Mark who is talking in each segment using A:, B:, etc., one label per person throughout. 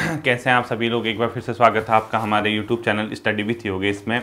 A: कैसे हैं आप सभी लोग एक बार फिर से स्वागत है आपका हमारे YouTube channel study with Yogesh में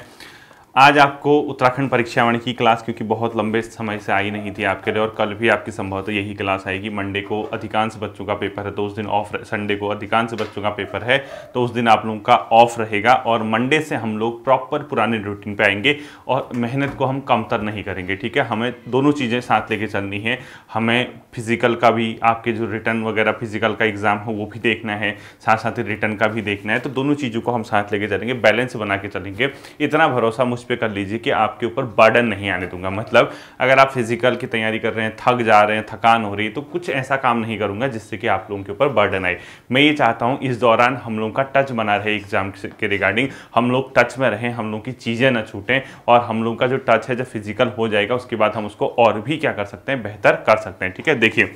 A: आज आपको उत्तराखंड परीक्षा वाणी की क्लास क्योंकि बहुत लंबे समय से आई नहीं थी आपके लिए और कल भी आपकी संभवतः यही क्लास आएगी मंडे को अधिकांश बच्चों का पेपर है तो उस दिन ऑफ संडे को अधिकांश बच्चों का पेपर है तो उस दिन आप लोगों का ऑफ रहेगा और मंडे से हम लोग प्रॉपर पुराने रूटीन पे आएंगे और मेहनत को हम कमतर नहीं करेंगे ठीक है हमें दोनों चीज़ें साथ लेके चलनी है हमें फिजिकल का भी आपके जो रिटर्न वगैरह फिजिकल का एग्ज़ाम हो वो भी देखना है साथ साथ ही रिटर्न का भी देखना है तो दोनों चीज़ों को हम साथ लेके चलेंगे बैलेंस बना के चलेंगे इतना भरोसा मुझ उस पर कर लीजिए कि आपके ऊपर बर्डन नहीं आने दूंगा मतलब अगर आप फिजिकल की तैयारी कर रहे हैं थक जा रहे हैं थकान हो रही है तो कुछ ऐसा काम नहीं करूंगा जिससे कि आप लोगों के ऊपर बर्डन आए मैं ये चाहता हूँ इस दौरान हम लोगों का टच बना रहे एग्जाम के रिगार्डिंग हम लोग टच में रहें हम लोगों की चीज़ें ना छूटें और हम लोगों का जो टच है जब फिजिकल हो जाएगा उसके बाद हम उसको और भी क्या कर सकते हैं बेहतर कर सकते हैं ठीक है देखिए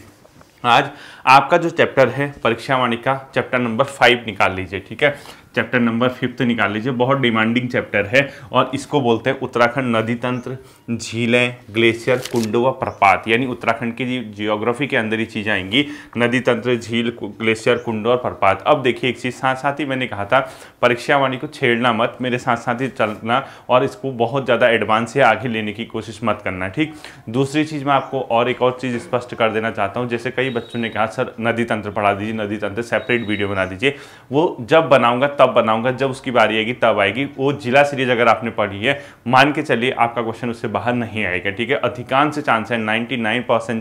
A: आज आपका जो चैप्टर है परीक्षा वाणी का चैप्टर नंबर फाइव निकाल लीजिए ठीक है चैप्टर नंबर फिफ्थ निकाल लीजिए बहुत डिमांडिंग चैप्टर है और इसको बोलते हैं उत्तराखंड नदी तंत्र झीलें ग्लेशियर कुंडों व प्रपात यानी उत्तराखंड की जियोग्राफी के अंदर ही चीज़ें आएंगी नदी तंत्र झील ग्लेशियर कुंडों और प्रपात अब देखिए एक चीज़ साथ साथ ही मैंने कहा था परीक्षा वाणी को छेड़ना मत मेरे साथ साथ ही चलना और इसको बहुत ज़्यादा एडवांस से आगे लेने की कोशिश मत करना ठीक दूसरी चीज़ मैं आपको और एक और चीज़ स्पष्ट कर देना चाहता हूँ जैसे कई बच्चों ने कहा सर नदी तंत्र पढ़ा दीजिए नदी तंत्र सेपरेट वीडियो बना दीजिए वो जब बनाऊँगा तब तब बनाऊंगा जब उसकी बारी आएगी तब आएगी वो जिला सीरीज अगर आपने पढ़ी है मान के चलिए आपका क्वेश्चन उससे बाहर नहीं आएगा ठीक है अधिकांश चांस है नाइन्टी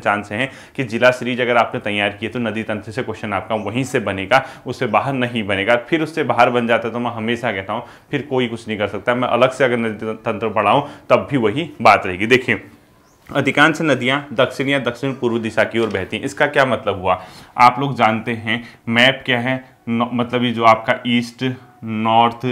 A: चांस है कि जिला सीरीज अगर आपने तैयार की तो नदी तंत्र से क्वेश्चन आपका वहीं से बनेगा उससे बाहर नहीं बनेगा फिर उससे बाहर बन जाता तो मैं हमेशा कहता हूँ फिर कोई कुछ नहीं कर सकता मैं अलग से अगर नदी तंत्र पढ़ाऊँ तब भी वही बात रहेगी देखिए अधिकांश नदियां दक्षिण या दक्षिण पूर्व दिशा की ओर बहती हैं इसका क्या मतलब हुआ आप लोग जानते हैं मैप क्या है मतलब ये जो आपका ईस्ट नॉर्थ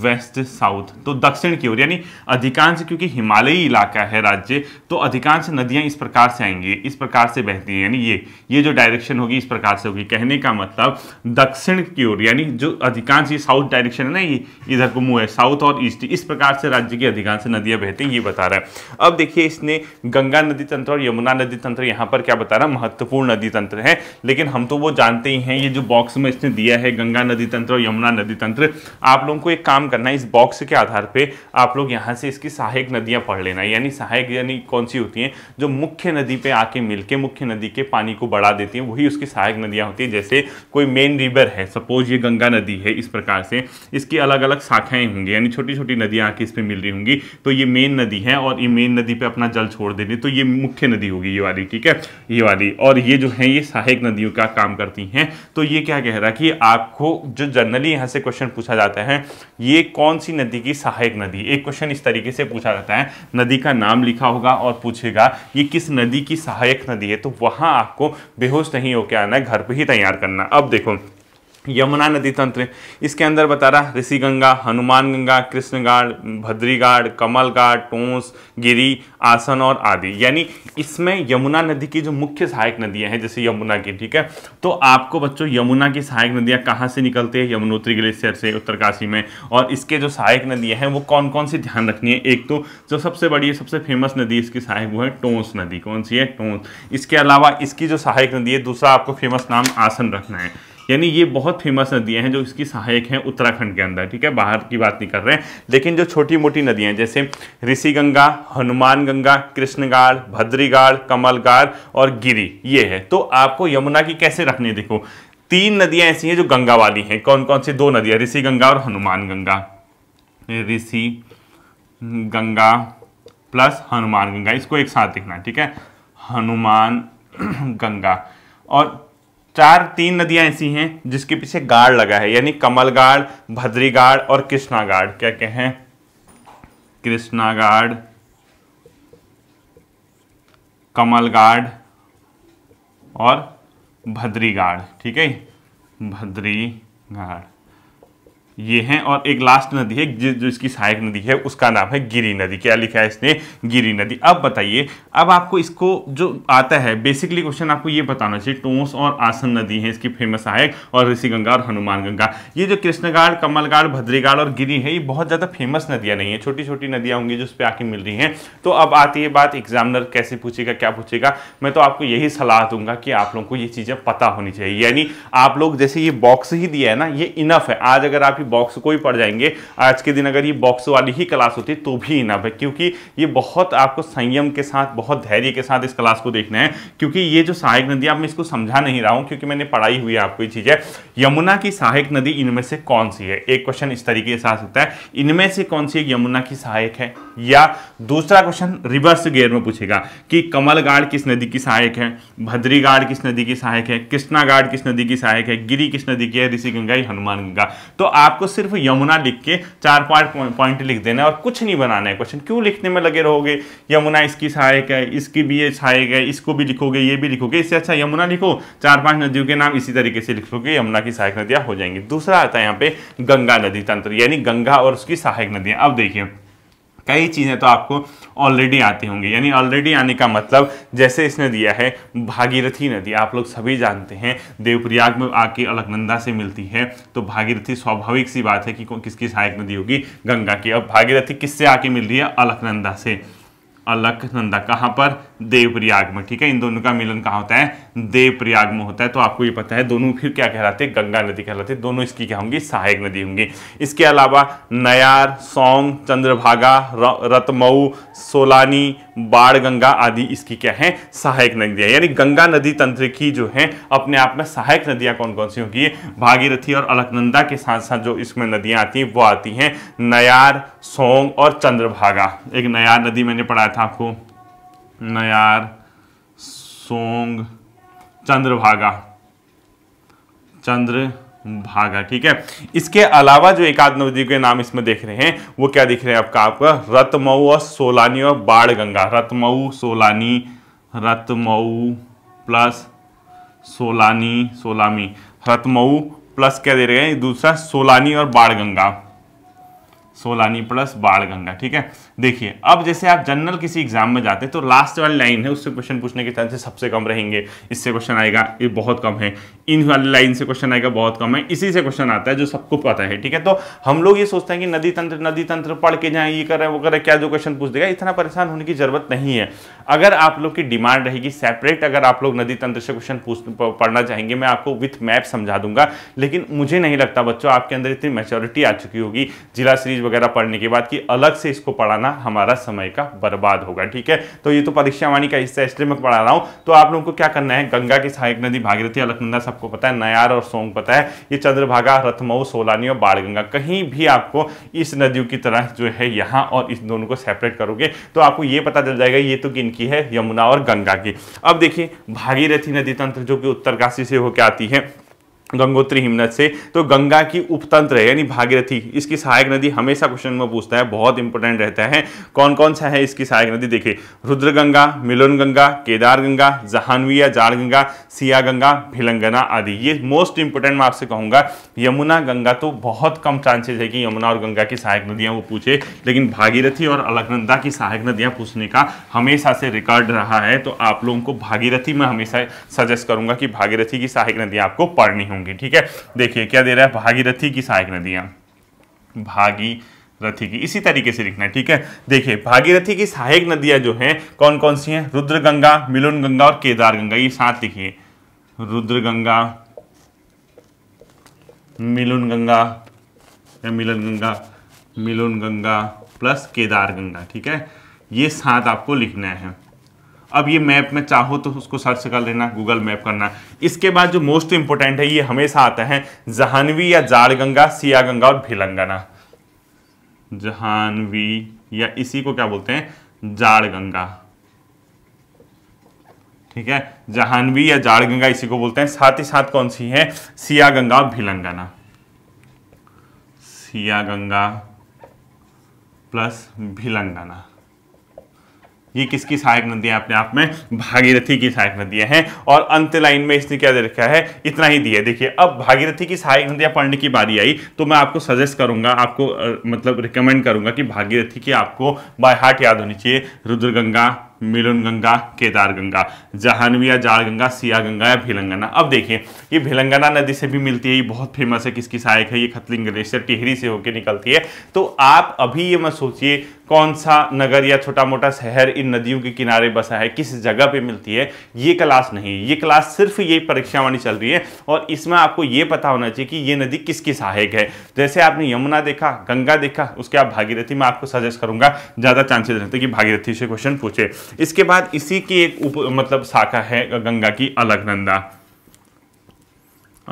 A: वेस्ट साउथ तो दक्षिण की ओर यानी अधिकांश क्योंकि हिमालयी इलाका है राज्य तो अधिकांश नदियां इस प्रकार से आएंगी इस प्रकार से बहती हैं यानी ये ये जो डायरेक्शन होगी इस प्रकार से होगी कहने का मतलब दक्षिण की ओर यानी जो अधिकांश ये साउथ डायरेक्शन है ना ये इधर को मुंह है साउथ और ईस्ट इस प्रकार से राज्य की अधिकांश नदियां बहती ये बता रहा है अब देखिए इसने गंगा नदी तंत्र और यमुना नदी तंत्र यहाँ पर क्या बता रहा है महत्वपूर्ण नदी तंत्र है लेकिन हम तो वो जानते ही हैं ये जो बॉक्स में इसने दिया है गंगा नदी तंत्र और यमुना नदी तंत्र आप लोगों को एक काम काम करना है इस बॉक्स के आधार पे आप लोग यहाँ से इसकी सहायक नदियाँ पढ़ लेना यानी सहायक यानी कौन सी होती हैं जो मुख्य नदी पे आके मिलके मुख्य नदी के पानी को बढ़ा देती हैं वही उसकी सहायक नदियाँ होती हैं जैसे कोई मेन रिवर है सपोज ये गंगा नदी है इस प्रकार से इसकी अलग अलग शाखाएँ होंगी यानी छोटी छोटी नदियाँ आके इस पर मिल रही होंगी तो ये मेन नदी है और ये मेन नदी पर अपना जल छोड़ देने तो ये मुख्य नदी होगी ये वाली ठीक है ये वाली और ये जो है ये सहायक नदियों का काम करती हैं तो ये क्या कह रहा है कि आपको जो जनरली यहाँ से क्वेश्चन पूछा जाता है ये कौन सी नदी की सहायक नदी एक क्वेश्चन इस तरीके से पूछा जाता है नदी का नाम लिखा होगा और पूछेगा ये किस नदी की सहायक नदी है तो वहाँ आपको बेहोश नहीं होकर आना है घर पर ही तैयार करना अब देखो यमुना नदी तंत्र इसके अंदर बता रहा ऋषि गंगा हनुमान गंगा कृष्णगाढ़ भद्रीगाढ़ कमलगाढ़ टोंस गिरी आसन और आदि यानी इसमें यमुना नदी की जो मुख्य सहायक नदियां हैं जैसे यमुना की ठीक है तो आपको बच्चों यमुना की सहायक नदियां कहाँ से निकलती है यमुनोत्री ग्लेशियर से उत्तरकाशी में और इसके जो सहायक नदियाँ हैं वो कौन कौन सी ध्यान रखनी है एक तो जो सबसे बड़ी है सबसे फेमस नदी इसकी सहायक वो है टोंस नदी कौन सी है टोंस इसके अलावा इसकी जो सहायक नदी है दूसरा आपको फेमस नाम आसन रखना है यानी ये बहुत फेमस नदियां हैं जो इसकी सहायक हैं उत्तराखंड के अंदर ठीक है बाहर की बात नहीं कर रहे हैं लेकिन जो छोटी मोटी नदियां जैसे ऋषि गंगा हनुमान गंगा कृष्णगाड़ भद्रीगाड़ कमलगाड़ और गिरी ये है तो आपको यमुना की कैसे रखनी देखो तीन नदियां ऐसी हैं जो गंगा वाली हैं कौन कौन सी दो नदियां ऋषि गंगा और हनुमान गंगा ऋषि गंगा प्लस हनुमान गंगा इसको एक साथ देखना ठीक है हनुमान गंगा और चार तीन नदियां ऐसी हैं जिसके पीछे गाड़ लगा है यानी कमलगाड़ भद्रीगाड़ और कृष्णागाड़ क्या क्या है कृष्णागाड़ कमलगाड़ और भद्रीगाड़ ठीक है भद्रीगाड़ ये हैं और एक लास्ट नदी है जिस जो इसकी सहायक नदी है उसका नाम है गिरी नदी क्या लिखा है इसने गिरी नदी अब बताइए अब आपको इसको जो आता है बेसिकली क्वेश्चन आपको ये बताना चाहिए टोंस और आसन नदी है इसकी फेमस सहायक और ऋषि गंगा और हनुमान गंगा ये जो कृष्णगाड़ कमलगाड़ भद्रीगाड़ और गिरी है ये बहुत ज़्यादा फेमस नदियाँ नहीं है छोटी छोटी नदियाँ होंगी जो उस पर आके मिल रही हैं तो अब आती है बात एग्जामिनर कैसे पूछेगा क्या पूछेगा मैं तो आपको यही सलाह दूंगा कि आप लोगों को ये चीज़ें पता होनी चाहिए यानी आप लोग जैसे ये बॉक्स ही दिया है ना ये इनफ है आज अगर आप काफी बॉक्स को ही पड़ जाएंगे आज के दिन अगर ये बॉक्स वाली ही क्लास होती तो भी इनफ है क्योंकि ये बहुत आपको संयम के साथ बहुत धैर्य के साथ इस क्लास को देखना है क्योंकि ये जो सहायक नदी आप मैं इसको समझा नहीं रहा हूँ क्योंकि मैंने पढ़ाई हुई है आपको ये चीज़ें यमुना की सहायक नदी इनमें से कौन सी है एक क्वेश्चन इस तरीके से आ सकता है इनमें से कौन सी यमुना की सहायक है या दूसरा क्वेश्चन रिवर्स गेयर में पूछेगा कि कमलगाड़ किस नदी की सहायक है भद्रीगाड़ किस नदी की सहायक है कृष्णागाड़ किस नदी की सहायक है गिरी किस नदी की है ऋषि गंगा या हनुमान गंगा तो आप आपको सिर्फ यमुना लिख के चार पाँच पॉइंट लिख देना है और कुछ नहीं बनाना है क्वेश्चन क्यों लिखने में लगे रहोगे यमुना इसकी सहायक है इसकी भी ये सहायक है इसको भी लिखोगे ये भी लिखोगे इससे अच्छा यमुना लिखो चार पाँच नदियों के नाम इसी तरीके से लिखोगे यमुना की सहायक नदियाँ हो जाएंगी दूसरा आता है यहाँ पे गंगा नदी तंत्र यानी गंगा और उसकी सहायक नदियाँ अब देखिए कई चीज़ें तो आपको ऑलरेडी आती होंगी यानी ऑलरेडी आने का मतलब जैसे इसने दिया है भागीरथी नदी आप लोग सभी जानते हैं देवप्रयाग में आके अलकनंदा से मिलती है तो भागीरथी स्वाभाविक सी बात है कि किसकी सहायक नदी होगी गंगा की अब भागीरथी किससे आके मिल रही है अलकनंदा से अलकनंदा कहाँ पर देवप्रयाग में ठीक है इन दोनों का मिलन कहाँ होता है देवप्रयाग में होता है तो आपको ये पता है दोनों फिर क्या कहलाते हैं गंगा नदी कहलाते हैं दोनों इसकी क्या होंगी सहायक नदी होंगी इसके अलावा नयार सौंग चंद्रभागा रतमऊ सोलानी बाणगंगा आदि इसकी क्या है सहायक नदियाँ यानी गंगा नदी तंत्र की जो है अपने आप में सहायक नदियाँ कौन कौन सी होंगी भागीरथी और अलकनंदा के साथ साथ जो इसमें नदियाँ आती हैं वो आती हैं नयार सोंग और चंद्रभागा एक नयार नदी मैंने पढ़ाया था आपको नयार सोंग चंद्रभागा चंद्र भागा ठीक है इसके अलावा जो एकाद नदी के नाम इसमें देख रहे हैं वो क्या दिख रहे हैं आपका आपका रतमऊ और सोलानी और बाढ़ गंगा रतमऊ सोलानी रतमऊ प्लस सोलानी सोलामी रतमऊ प्लस क्या दे रहे हैं दूसरा सोलानी और बाढ़ गंगा सोलानी प्लस बाढ़ गंगा ठीक है देखिए अब जैसे आप जनरल किसी एग्जाम में जाते हैं तो लास्ट वाली लाइन है उससे क्वेश्चन पूछने के चांसेस सबसे कम रहेंगे इससे क्वेश्चन आएगा ये बहुत कम है इन वाली लाइन से क्वेश्चन आएगा बहुत कम है इसी से क्वेश्चन आता है जो सबको पता है ठीक है तो हम लोग ये सोचते हैं कि नदी तंत्र नदी तंत्र पढ़ के जाए ये कर रहे वो कर क्या जो क्वेश्चन पूछ देगा इतना परेशान होने की जरूरत नहीं है अगर आप लोग की डिमांड रहेगी सेपरेट अगर आप लोग नदी तंत्र से क्वेश्चन पढ़ना चाहेंगे मैं आपको विथ मैप समझा दूंगा लेकिन मुझे नहीं लगता बच्चों आपके अंदर इतनी मेचोरिटी आ चुकी होगी जिला सीरीज वगैरह पढ़ने के बाद कि अलग से इसको पढ़ाना जाना हमारा समय का बर्बाद होगा ठीक है तो ये तो परीक्षा वाणी का हिस्सा इसलिए मैं पढ़ा रहा हूँ तो आप लोगों को क्या करना है गंगा की सहायक नदी भागीरथी अलकनंदा सबको पता है नयार और सोंग पता है ये चंद्रभागा रथमऊ सोलानी और बाणगंगा कहीं भी आपको इस नदियों की तरह जो है यहाँ और इस दोनों को सेपरेट करोगे तो आपको ये पता चल जाएगा ये तो किन है यमुना और गंगा की अब देखिए भागीरथी नदी तंत्र जो कि उत्तरकाशी से होकर आती है गंगोत्री हिमनद से तो गंगा की उपतंत्र है यानी भागीरथी इसकी सहायक नदी हमेशा क्वेश्चन में पूछता है बहुत इंपॉर्टेंट रहता है कौन कौन सा है इसकी सहायक नदी देखिए रुद्रगंगा मिलन गंगा केदार गंगा जहानवी या जाड़ गंगा सिया गंगा भिलंगना आदि ये मोस्ट इंपॉर्टेंट मैं आपसे कहूँगा यमुना गंगा तो बहुत कम चांसेज है कि यमुना और गंगा की सहायक नदियाँ वो पूछे लेकिन भागीरथी और अलकनंदा की सहायक नदियाँ पूछने का हमेशा से रिकॉर्ड रहा है तो आप लोगों को भागीरथी में हमेशा सजेस्ट करूँगा कि भागीरथी की सहायक नदियाँ आपको पढ़नी होंगी होंगी ठीक है देखिए क्या दे रहा है भागीरथी की सहायक नदियां भागी रथी की इसी तरीके से लिखना है ठीक है देखिए भागीरथी की सहायक नदियां जो हैं कौन कौन सी हैं रुद्रगंगा मिलुन गंगा और केदार गंगा ये साथ लिखिए रुद्रगंगा मिलुन गंगा या मिलन गंगा मिलुन गंगा प्लस केदार गंगा ठीक है ये साथ आपको लिखना है अब ये मैप में चाहो तो उसको सर्च कर लेना गूगल मैप करना इसके बाद जो मोस्ट इंपॉर्टेंट है ये हमेशा आता है जहानवी या जाड़गंगा सियागंगा और भिलंगना जहानवी या इसी को क्या बोलते हैं जाड़गंगा ठीक है जहानवी या जाड़गंगा इसी को बोलते हैं साथ ही साथ कौन सी है सियागंगा और भिलंगना सियागंगा प्लस भिलंगना ये किसकी सहायक नदियाँ अपने आप में भागीरथी की सहायक नदियां हैं और अंत लाइन में इसने क्या दे रखा है इतना ही दिया देखिए अब भागीरथी की सहायक नदियाँ पढ़ने की बारी आई तो मैं आपको सजेस्ट करूंगा आपको मतलब रिकमेंड करूंगा कि भागीरथी की आपको बाय हार्ट याद होनी चाहिए रुद्रगंगा मिलन गंगा केदार गंगा जहानवी या जाड़ गंगा सिया गंगा या भिलंगना अब देखिए ये भिलंगना नदी से भी मिलती है ये बहुत फेमस है किसकी सहायक है ये खतलिंग ग्लेशियर से टिहरी से होकर निकलती है तो आप अभी ये मत सोचिए कौन सा नगर या छोटा मोटा शहर इन नदियों के किनारे बसा है किस जगह पे मिलती है ये क्लास नहीं ये क्लास सिर्फ ये परीक्षा वाली चल रही है और इसमें आपको ये पता होना चाहिए कि ये नदी किसकी सहायक है जैसे आपने यमुना देखा गंगा देखा उसके आप भागीरथी में आपको सजेस्ट करूंगा ज़्यादा चांसेस रहते हैं कि भागीरथी से क्वेश्चन पूछे इसके बाद इसी की एक उप मतलब शाखा है गंगा की अलकनंदा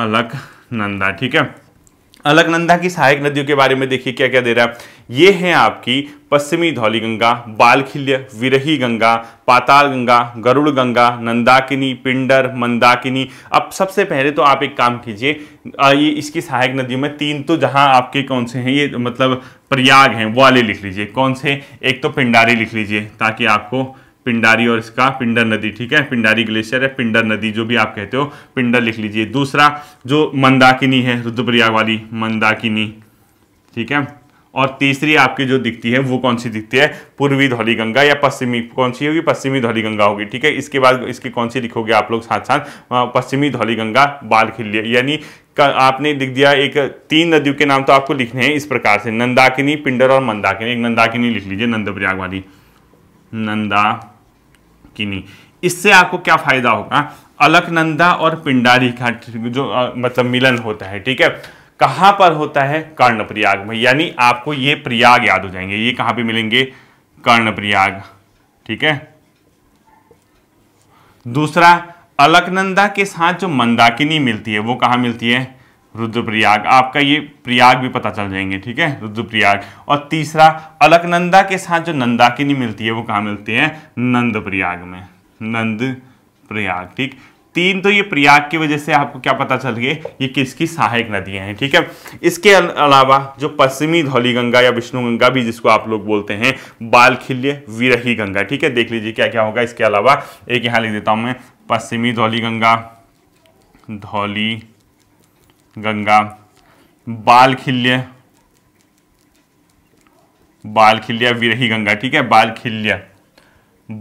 A: अलकनंदा ठीक है अलकनंदा की सहायक नदियों के बारे में देखिए क्या क्या दे रहा है ये है आपकी पश्चिमी धौली गंगा बालखिल्य विरही गंगा पाताल गंगा गरुड़ गंगा नंदाकिनी पिंडर मंदाकिनी अब सबसे पहले तो आप एक काम कीजिए ये इसकी सहायक नदियों में तीन तो जहां आपके कौन से हैं ये मतलब प्रयाग हैं वो वाले लिख लीजिए कौन से एक तो पिंडारी लिख लीजिए ताकि आपको पिंडारी और इसका पिंडर नदी ठीक है पिंडारी ग्लेशियर है पिंडर नदी जो भी आप कहते हो पिंडर लिख लीजिए दूसरा जो मंदाकिनी है रुद्रप्रयाग वाली मंदाकिनी ठीक है और तीसरी आपकी जो दिखती है वो कौन सी दिखती है पूर्वी धौली गंगा या पश्चिमी कौन सी होगी पश्चिमी धौली गंगा होगी ठीक है इसके बाद इसकी कौन सी लिखोगे आप लोग साथ साथ पश्चिमी धौली गंगा बाल खिल्ली यानी आपने लिख दिया एक तीन नदियों के नाम तो आपको लिखने हैं इस प्रकार से नंदाकिनी पिंडर और मंदाकिनी एक नंदाकिनी लिख लीजिए नंदप्रयाग वाली नंदा किनी इससे आपको क्या फ़ायदा होगा अलकनंदा और पिंडारी का जो मतलब मिलन होता है ठीक है कहां पर होता है कर्ण प्रयाग में यानी आपको ये प्रयाग याद हो जाएंगे ये कहां पे मिलेंगे कर्ण प्रयाग ठीक है दूसरा अलकनंदा के साथ जो मंदाकिनी मिलती है वो कहां मिलती है रुद्रप्रयाग आपका ये प्रयाग भी पता चल जाएंगे ठीक है रुद्रप्रयाग और तीसरा अलकनंदा के साथ जो नंदाकिनी मिलती है वो कहाँ मिलती है नंद प्रयाग में नंद प्रयाग ठीक तीन तो ये प्रयाग की वजह से आपको क्या पता चल गए ये किसकी सहायक नदियां हैं ठीक है इसके अलावा जो पश्चिमी धौली गंगा या विष्णु गंगा भी जिसको आप लोग बोलते हैं बालखिल्य विरही गंगा ठीक है देख लीजिए क्या क्या होगा इसके अलावा एक यहाँ लिख देता हूँ मैं पश्चिमी धौली गंगा धौली गंगा बाल खिल्य बाल खिल्या विरही गंगा ठीक है बाल खिल्या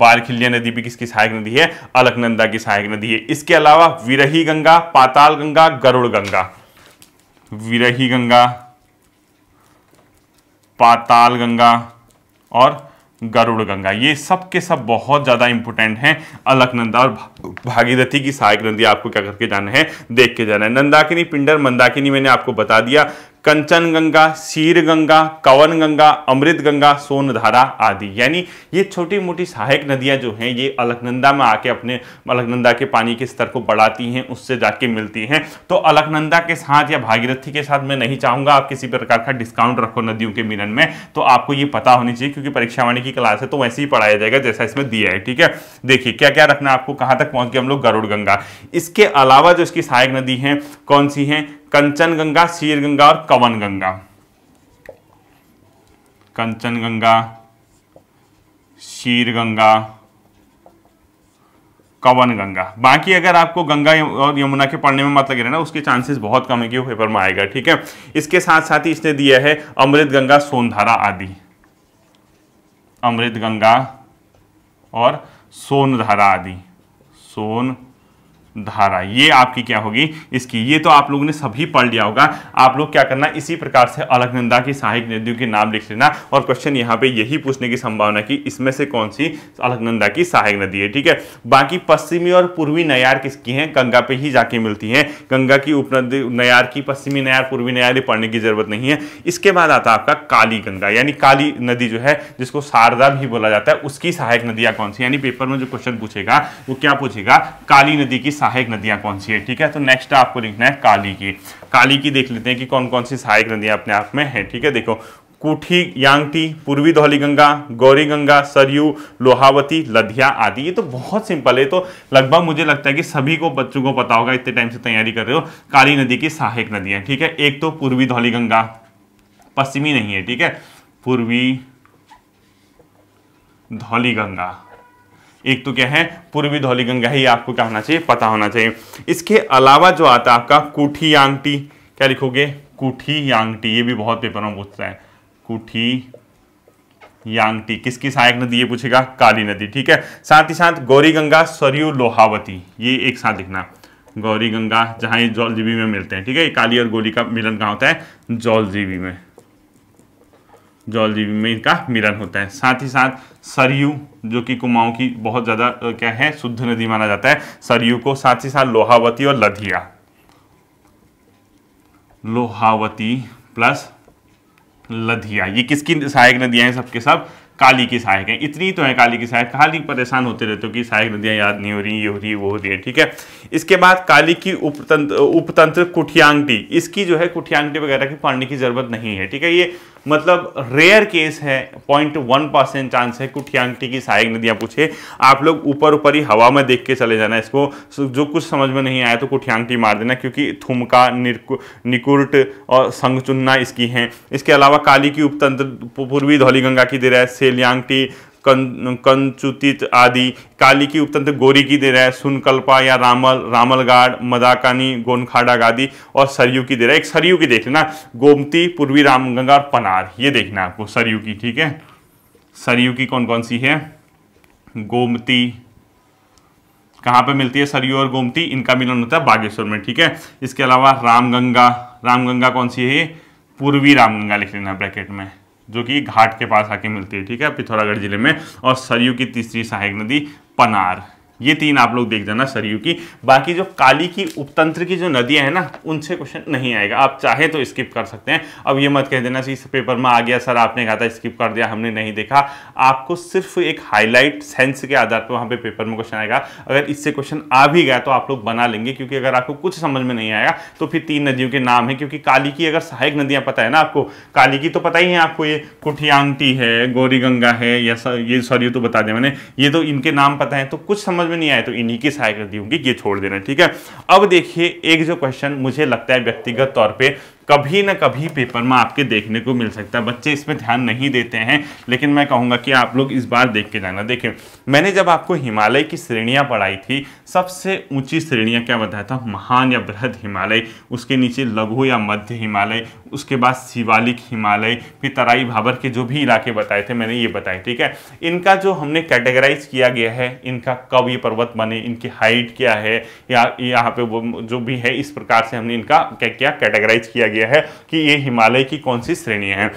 A: बाल खिल्या नदी भी किसकी सहायक नदी है अलकनंदा की सहायक नदी है इसके अलावा विरही गंगा पाताल गंगा गरुड़ गंगा विरही गंगा पाताल गंगा और गरुड़ गंगा ये सब के सब बहुत ज़्यादा इंपोर्टेंट हैं अलकनंदा और भागीरथी की सहायक नदी आपको क्या करके जाना है देख के जाना है नंदाकिनी पिंडर मंदाकिनी मैंने आपको बता दिया कंचन गंगा सीर गंगा कवन गंगा अमृत गंगा सोनधारा आदि यानी ये छोटी मोटी सहायक नदियाँ जो हैं ये अलकनंदा में आके अपने अलकनंदा के पानी के स्तर को बढ़ाती हैं उससे जाके मिलती हैं तो अलकनंदा के साथ या भागीरथी के साथ मैं नहीं चाहूँगा आप किसी प्रकार का डिस्काउंट रखो नदियों के मिलन में तो आपको ये पता होनी चाहिए क्योंकि परीक्षावाणी की क्लास है तो वैसे ही पढ़ाया जाएगा जैसा इसमें दिया है ठीक है देखिए क्या क्या रखना आपको कहाँ तक पहुँच गए हम लोग गरुड़ गंगा इसके अलावा जो इसकी सहायक नदी हैं कौन सी हैं कंचन गंगा शीर गंगा और कवन गंगा कंचन गंगा शीर गंगा कवन गंगा बाकी अगर आपको गंगा और यमुना के पढ़ने में मत मतलब लगे ना उसके चांसेस बहुत कम है कि वो पेपर में आएगा ठीक है इसके साथ साथ ही इसने दिया है अमृत गंगा सोनधारा आदि अमृत गंगा और सोनधारा आदि सोन धारा ये आपकी क्या होगी इसकी ये तो आप लोगों ने सभी पढ़ लिया होगा आप लोग क्या करना इसी प्रकार से अलकनंदा की सहायक नदियों के नाम लिख लेना और क्वेश्चन यहाँ पे यही पूछने की संभावना कि इसमें से कौन सी अलकनंदा की सहायक नदी है ठीक है बाकी पश्चिमी और पूर्वी नयार किसकी है गंगा पे ही जाके मिलती है गंगा की उपनदी नयार की पश्चिमी नयार पूर्वी नयार ये पढ़ने की जरूरत नहीं है इसके बाद आता आपका काली गंगा यानी काली नदी जो है जिसको शारदा भी बोला जाता है उसकी सहायक नदियाँ कौन सी यानी पेपर में जो क्वेश्चन पूछेगा वो क्या पूछेगा काली नदी की सहायक नदियां कौन सी है ठीक है तो नेक्स्ट आपको लिखना है काली की काली की देख लेते हैं कि कौन कौन सी सहायक नदियां अपने आप में है ठीक है देखो कूठी यांगटी पूर्वी धौली गंगा गौरी गंगा सरयू लोहावती लधिया आदि ये तो बहुत सिंपल है तो लगभग मुझे लगता है कि सभी को बच्चों को पता होगा इतने टाइम से तैयारी कर रहे हो काली नदी की सहायक नदियां ठीक है एक तो पूर्वी धौली गंगा पश्चिमी नहीं है ठीक है पूर्वी धौली गंगा एक तो क्या है पूर्वी धौली गंगा है ये आपको क्या होना चाहिए पता होना चाहिए इसके अलावा जो आता है आपका कुठी आंगटी क्या लिखोगे कुठी यांगटी ये भी बहुत पेपर में पूछता है कुठी यांगटी किसकी सहायक नदी ये पूछेगा काली नदी ठीक है साथ ही साथ गौरी गंगा सरयू लोहावती ये एक साथ लिखना गौरी गंगा जहाँ ये जौलजीवी में मिलते हैं ठीक है ये काली और गोली का मिलन कहाँ होता है जौलजीवी में जोलजीवी में इनका मिलन होता है साथ ही साथ सरयू जो कि कुमाऊं की बहुत ज़्यादा क्या है शुद्ध नदी माना जाता है सरयू को साथ ही साथ लोहावती और लधिया लोहावती प्लस लधिया ये किसकी सहायक नदियां हैं सबके सब काली की सहायक है इतनी तो है काली की सहायक काली परेशान होते रहते हो कि सहायक नदियां याद नहीं हो रही ये हो रही वो हो रही है ठीक है इसके बाद काली की उपतंत्र उपतंत्र कुठियांगटी इसकी जो है कुठियांगटी वगैरह की पढ़ने की जरूरत नहीं है ठीक है ये मतलब रेयर केस है पॉइंट वन परसेंट चांस है कुठियांगटी की सहायक नदियाँ पूछे आप लोग ऊपर ऊपर ही हवा में देख के चले जाना इसको जो कुछ समझ में नहीं आया तो कुठियांगटी मार देना क्योंकि थुमका निकुर्ट और संगचुन्ना इसकी हैं इसके अलावा काली की उपतंत्र पूर्वी धौली गंगा की दिरा है सेलियांगटी कं कंचुतित आदि काली की उपतंत्र गोरी की दे रहा है सुनकल्पा या रामल रामलगाड़ मदाकानी गोनखाडा आदि और सरयू की दे रहा है एक सरयू की देख लेना गोमती पूर्वी रामगंगा और पनार ये देखना आपको सरयू की ठीक है सरयू की कौन कौन सी है गोमती कहाँ पे मिलती है सरयू और गोमती इनका मिलन होता है बागेश्वर में ठीक है इसके अलावा रामगंगा रामगंगा कौन सी है पूर्वी रामगंगा लिख लेना ब्रैकेट में जो कि घाट के पास आके मिलती है ठीक है पिथौरागढ़ जिले में और सरयू की तीसरी सहायक नदी पनार ये तीन आप लोग देख जाना सरयू की बाकी जो काली की उपतंत्र की जो नदियां हैं ना उनसे क्वेश्चन नहीं आएगा आप चाहे तो स्किप कर सकते हैं अब ये मत कह देना इस पेपर में आ गया सर आपने कहा था स्किप कर दिया हमने नहीं देखा आपको सिर्फ एक हाईलाइट सेंस के आधार पर वहां पे पेपर में क्वेश्चन आएगा अगर इससे क्वेश्चन आ भी गया तो आप लोग बना लेंगे क्योंकि अगर आपको कुछ समझ में नहीं आया तो फिर तीन नदियों के नाम है क्योंकि काली की अगर सहायक नदियां पता है ना आपको काली की तो पता ही है आपको ये कुठियांगटी है गौरी गंगा है या ये सॉरी तो बता दें मैंने ये तो इनके नाम पता है तो कुछ समझ समझ में नहीं आए तो इन्हीं की सहायक दी होंगी ये छोड़ देना ठीक है अब देखिए एक जो क्वेश्चन मुझे लगता है व्यक्तिगत तौर पर कभी ना कभी पेपर में आपके देखने को मिल सकता है बच्चे इसमें ध्यान नहीं देते हैं लेकिन मैं कहूँगा कि आप लोग इस बार देख के जाना देखें मैंने जब आपको हिमालय की श्रेणियाँ पढ़ाई थी सबसे ऊंची श्रेणियाँ क्या बताया था महान या बृहद हिमालय उसके नीचे लघु या मध्य हिमालय उसके बाद शिवालिक हिमालय फिर तराई भाबर के जो भी इलाके बताए थे मैंने ये बताए ठीक है इनका जो हमने कैटेगराइज किया गया है इनका कब ये पर्वत बने इनकी हाइट क्या है या यहाँ पे वो जो भी है इस प्रकार से हमने इनका क्या क्या कैटेगराइज किया गया है कि ये हिमालय की कौन सी श्रेणी है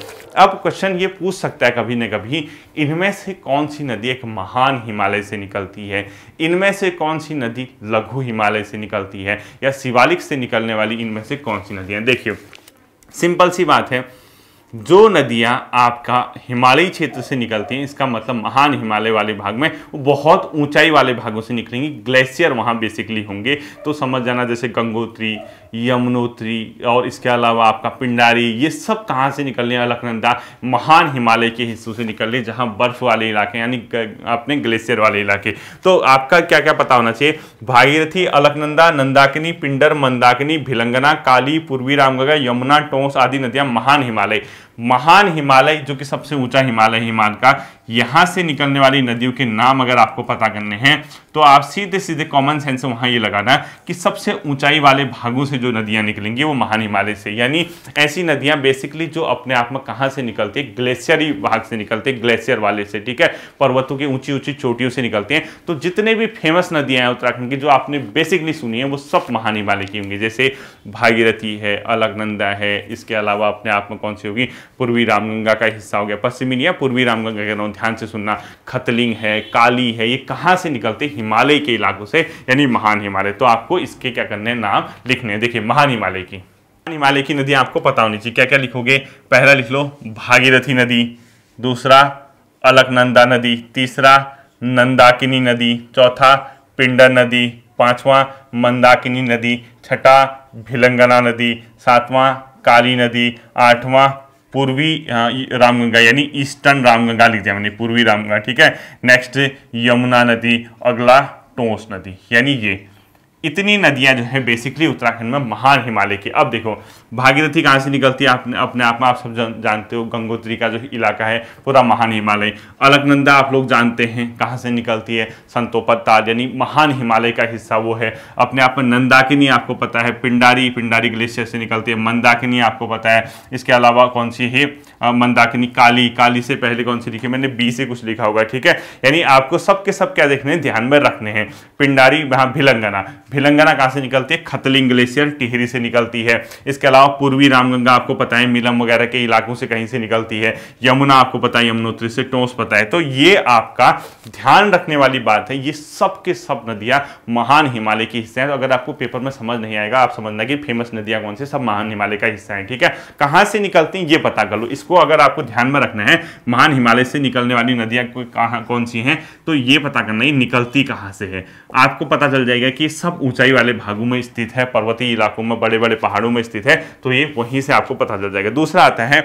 A: अब क्वेश्चन ये पूछ सकता है कभी ना कभी इनमें से कौन सी नदी एक महान हिमालय से निकलती है इनमें से कौन सी नदी लघु हिमालय से निकलती है या शिवालिक से निकलने वाली इनमें से कौन सी नदियाँ देखिए सिंपल सी बात है जो नदियाँ आपका हिमालयी क्षेत्र से निकलती हैं इसका मतलब महान हिमालय वाले भाग में वो बहुत ऊंचाई वाले भागों से निकलेंगी ग्लेशियर वहाँ बेसिकली होंगे तो समझ जाना जैसे गंगोत्री यमुनोत्री और इसके अलावा आपका पिंडारी ये सब कहाँ से निकलने वाले लखनंदा महान हिमालय के हिस्सों से निकलने जहाँ बर्फ़ वाले इलाके यानी अपने ग्लेशियर वाले इलाके तो आपका क्या क्या पता होना चाहिए भागीरथी अलकनंदा नंदाकिनी पिंडर मंदाकिनी भिलंगना काली पूर्वी रामगंगा यमुना टोंस आदि नदियाँ महान हिमालय महान हिमालय जो कि सबसे ऊंचा हिमालय हिमाल का यहाँ से निकलने वाली नदियों के नाम अगर आपको पता करने हैं तो आप सीधे सीधे कॉमन सेंस वहां वहाँ ये लगाना कि सबसे ऊंचाई वाले भागों से जो नदियाँ निकलेंगी वो महान हिमालय से यानी ऐसी नदियाँ बेसिकली जो अपने आप में कहाँ से निकलती है ग्लेशियरी भाग से निकलती है ग्लेशियर वाले से ठीक है पर्वतों की ऊंची ऊंची चोटियों से निकलती हैं तो जितने भी फेमस नदियाँ हैं उत्तराखंड की जो आपने बेसिकली सुनी है वो सब महान हिमालय की होंगी जैसे भागीरथी है अलगनंदा है इसके अलावा अपने आप में कौन सी होगी पूर्वी रामगंगा का हिस्सा हो गया पश्चिमी नहीं पूर्वी रामगंगा कह रहा हूँ ध्यान से सुनना खतलिंग है काली है ये कहाँ से निकलते हिमालय के इलाकों से यानी महान हिमालय तो आपको इसके क्या करने नाम लिखने देखिए महान हिमालय की महान हिमालय की नदी आपको पता होनी चाहिए क्या क्या लिखोगे पहला लिख लो भागीरथी नदी दूसरा अलकनंदा नदी तीसरा नंदाकिनी नदी चौथा पिंडर नदी पांचवा मंदाकिनी नदी छठा भिलंगना नदी सातवां काली नदी आठवां पूर्वी रामगंगा यानी ईस्टर्न रामगंगा लिख दिया मैंने पूर्वी रामगंगा ठीक है नेक्स्ट यमुना नदी अगला टोंस नदी यानी ये इतनी नदियां जो है बेसिकली उत्तराखंड में महान हिमालय की अब देखो भागीरथी कहाँ से निकलती है आपने अपने आप में आप सब जान जानते हो गंगोत्री का जो इलाका है पूरा महान हिमालय अलकनंदा आप लोग जानते हैं कहाँ से निकलती है संतोपत्ताद यानी महान हिमालय का हिस्सा वो है अपने आप में नंदाकिनी आपको पता है पिंडारी पिंडारी ग्लेशियर से निकलती है मंदाकिनी आपको पता है इसके अलावा कौन सी है मंदाकिनी काली काली से पहले कौन सी लिखी मैंने बी से कुछ लिखा होगा ठीक है यानी आपको सब के सब क्या देखने ध्यान में रखने हैं पिंडारी वहाँ भिलंगना भिलंगना कहाँ से निकलती है खतलिंग ग्लेशियर टिहरी से निकलती है इसके अलावा अलावा पूर्वी रामगंगा आपको पता है मिलम वगैरह के इलाकों से कहीं से निकलती है यमुना आपको पता है यमुनोत्री से टोंस पता है तो ये आपका ध्यान रखने वाली बात है ये सब के सब नदियां महान हिमालय के हिस्से हैं तो अगर आपको पेपर में समझ नहीं आएगा आप समझना कि फेमस नदियां कौन सी सब महान हिमालय का हिस्सा है ठीक है कहां से निकलती हैं ये पता कर लो इसको अगर आपको ध्यान में रखना है महान हिमालय से निकलने वाली नदियां कहाँ कौन सी हैं तो ये पता करना है निकलती कहाँ से है आपको पता चल जाएगा कि सब ऊंचाई वाले भागों में स्थित है पर्वतीय इलाकों में बड़े बड़े पहाड़ों में स्थित है तो ये वहीं से आपको पता चल जाएगा दूसरा आता है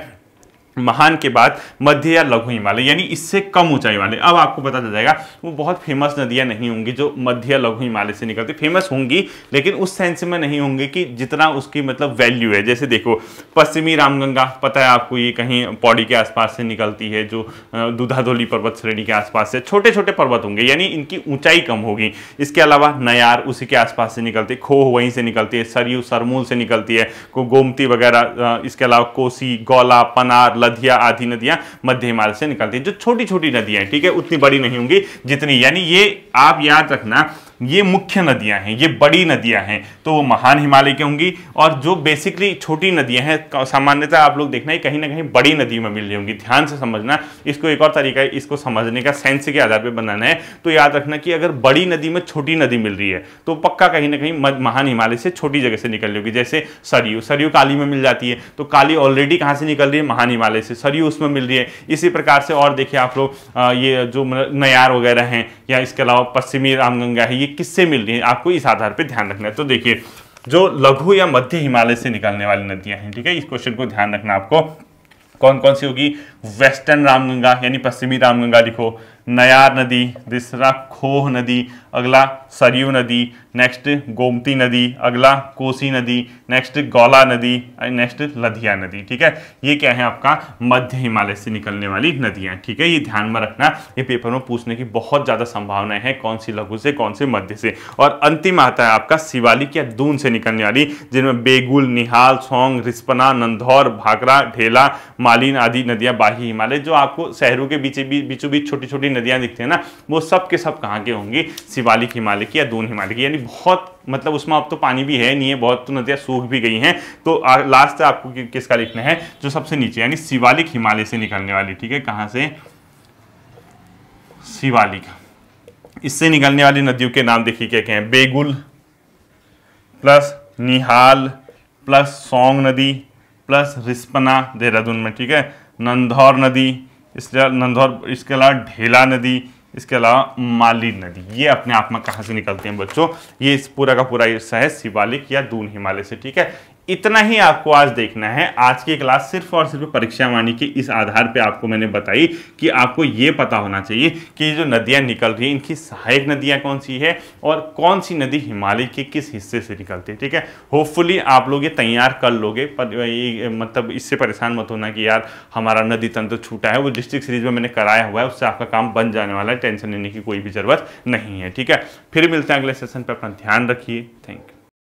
A: महान के बाद मध्य या लघु हिमालय यानी इससे कम ऊंचाई वाले अब आपको पता चल जाएगा वो बहुत फेमस नदियां नहीं होंगी जो मध्य या लघु हिमालय से निकलती फेमस होंगी लेकिन उस सेंस में नहीं होंगी कि जितना उसकी मतलब वैल्यू है जैसे देखो पश्चिमी रामगंगा पता है आपको ये कहीं पौड़ी के आसपास से निकलती है जो दुधाधोली पर्वत श्रेणी के आसपास से छोटे छोटे पर्वत होंगे यानी इनकी ऊंचाई कम होगी इसके अलावा नयार उसी के आसपास से निकलती है खोह वहीं से निकलती है सरयू सरमूल से निकलती है गोमती वगैरह इसके अलावा कोसी गौला पनार बधिया आदि नदियां मध्य हिमालय से निकलती है जो छोटी छोटी नदियां हैं ठीक है उतनी बड़ी नहीं होंगी जितनी यानी ये आप याद रखना ये मुख्य नदियां हैं ये बड़ी नदियां हैं तो वो महान हिमालय की होंगी और जो बेसिकली छोटी नदियां हैं सामान्यतः आप लोग देखना है कहीं ना कहीं बड़ी नदी में मिल रही होंगी ध्यान से समझना इसको एक और तरीका है इसको समझने का सेंस के आधार पे बनाना है तो याद रखना कि अगर बड़ी नदी में छोटी नदी मिल रही है तो पक्का कहीं ना कहीं महान हिमालय से छोटी जगह से निकल रही होगी जैसे सरयू सरयू काली में मिल जाती है तो काली ऑलरेडी कहाँ से निकल रही है महान हिमालय वाले से सरयू उसमें मिल रही है इसी प्रकार से और देखिए आप लोग ये जो नयार वगैरह हैं या इसके अलावा पश्चिमी रामगंगा है ये किससे मिल रही है आपको इस आधार पर ध्यान रखना है तो देखिए जो लघु या मध्य हिमालय से निकलने वाली नदियां हैं ठीक है इस क्वेश्चन को ध्यान रखना आपको कौन कौन सी होगी वेस्टर्न रामगंगा यानी पश्चिमी रामगंगा लिखो नयार नदी तीसरा खोह नदी अगला सरयू नदी नेक्स्ट गोमती नदी अगला कोसी नदी नेक्स्ट गौला नदी नेक्स्ट लधिया नदी ठीक है ये क्या है आपका मध्य हिमालय से निकलने वाली नदियाँ ठीक है ये ध्यान में रखना ये पेपर में पूछने की बहुत ज़्यादा संभावनाएं हैं कौन सी लघु से कौन से मध्य से और अंतिम आता है आपका शिवालिक या दून से निकलने वाली जिनमें बेगुल निहाल सोंग रिस्पना नंदौर भाकरा ढेला मालीन आदि नदियाँ बाह्य बाकी हिमालय जो आपको शहरों के बीचे बीचों बीच छोटी छोटी नदियाँ दिखती हैं ना वो सब के सब कहाँ के होंगी शिवालिक हिमालय की या दोन हिमालय की यानी बहुत मतलब उसमें अब तो पानी भी है नहीं है बहुत तो नदियाँ सूख भी गई हैं तो लास्ट आपको किसका लिखना है जो सबसे नीचे यानी शिवालिक हिमालय से निकलने वाली ठीक है कहाँ से शिवालिक इससे निकलने वाली नदियों के नाम देखिए क्या कहें बेगुल प्लस निहाल प्लस सोंग नदी प्लस रिस्पना देहरादून में ठीक है नंदौर नदी इसके नंदौर इसके अलावा ढेला नदी इसके अलावा माली नदी ये अपने आप में कहाँ से निकलती हैं बच्चों ये इस पूरा का पूरा हिस्सा है शिवालिक या दून हिमालय से ठीक है इतना ही आपको आज देखना है आज की क्लास सिर्फ और सिर्फ परीक्षा वाणी के इस आधार पे आपको मैंने बताई कि आपको ये पता होना चाहिए कि जो नदियाँ निकल रही हैं इनकी सहायक नदियाँ कौन सी है और कौन सी नदी हिमालय के किस हिस्से से निकलती है ठीक है होपफुली आप लोग ये तैयार कर लोगे पर ये मतलब इससे परेशान मत होना कि यार हमारा नदी तंत्र छूटा है वो डिस्ट्रिक्ट सीरीज में मैंने कराया हुआ है उससे आपका काम बन जाने वाला है टेंशन लेने की कोई भी ज़रूरत नहीं है ठीक है फिर मिलते हैं अगले सेशन पर अपना ध्यान रखिए थैंक यू